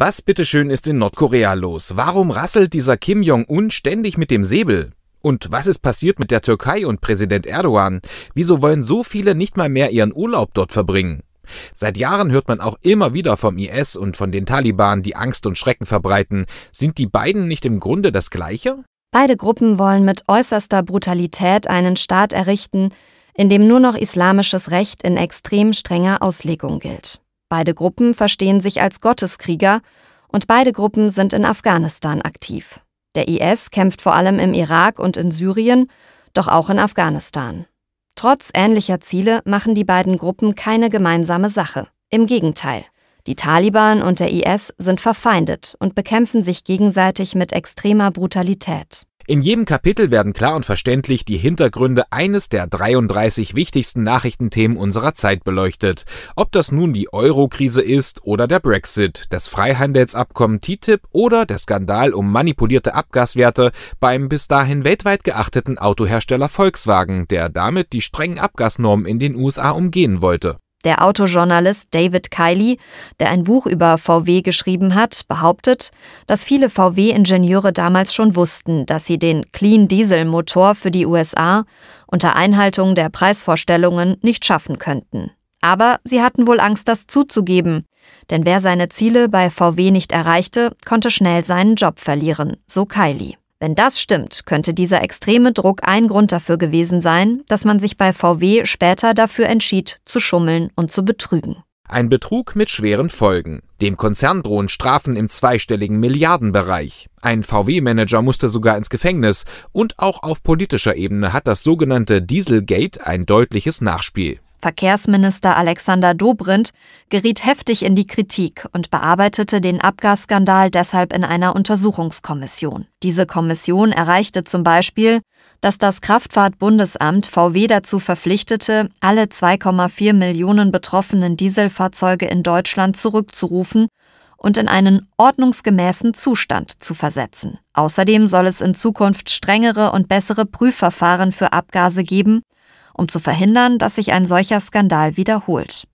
Was bitteschön ist in Nordkorea los? Warum rasselt dieser Kim Jong-un ständig mit dem Säbel? Und was ist passiert mit der Türkei und Präsident Erdogan? Wieso wollen so viele nicht mal mehr ihren Urlaub dort verbringen? Seit Jahren hört man auch immer wieder vom IS und von den Taliban, die Angst und Schrecken verbreiten. Sind die beiden nicht im Grunde das Gleiche? Beide Gruppen wollen mit äußerster Brutalität einen Staat errichten, in dem nur noch islamisches Recht in extrem strenger Auslegung gilt. Beide Gruppen verstehen sich als Gotteskrieger und beide Gruppen sind in Afghanistan aktiv. Der IS kämpft vor allem im Irak und in Syrien, doch auch in Afghanistan. Trotz ähnlicher Ziele machen die beiden Gruppen keine gemeinsame Sache. Im Gegenteil. Die Taliban und der IS sind verfeindet und bekämpfen sich gegenseitig mit extremer Brutalität. In jedem Kapitel werden klar und verständlich die Hintergründe eines der 33 wichtigsten Nachrichtenthemen unserer Zeit beleuchtet. Ob das nun die Euro-Krise ist oder der Brexit, das Freihandelsabkommen TTIP oder der Skandal um manipulierte Abgaswerte beim bis dahin weltweit geachteten Autohersteller Volkswagen, der damit die strengen Abgasnormen in den USA umgehen wollte. Der Autojournalist David Kiley, der ein Buch über VW geschrieben hat, behauptet, dass viele VW-Ingenieure damals schon wussten, dass sie den Clean Diesel-Motor für die USA unter Einhaltung der Preisvorstellungen nicht schaffen könnten. Aber sie hatten wohl Angst, das zuzugeben, denn wer seine Ziele bei VW nicht erreichte, konnte schnell seinen Job verlieren, so Kiley. Wenn das stimmt, könnte dieser extreme Druck ein Grund dafür gewesen sein, dass man sich bei VW später dafür entschied, zu schummeln und zu betrügen. Ein Betrug mit schweren Folgen. Dem Konzern drohen Strafen im zweistelligen Milliardenbereich. Ein VW-Manager musste sogar ins Gefängnis und auch auf politischer Ebene hat das sogenannte Dieselgate ein deutliches Nachspiel. Verkehrsminister Alexander Dobrindt geriet heftig in die Kritik und bearbeitete den Abgasskandal deshalb in einer Untersuchungskommission. Diese Kommission erreichte zum Beispiel, dass das Kraftfahrtbundesamt VW dazu verpflichtete, alle 2,4 Millionen betroffenen Dieselfahrzeuge in Deutschland zurückzurufen und in einen ordnungsgemäßen Zustand zu versetzen. Außerdem soll es in Zukunft strengere und bessere Prüfverfahren für Abgase geben, um zu verhindern, dass sich ein solcher Skandal wiederholt.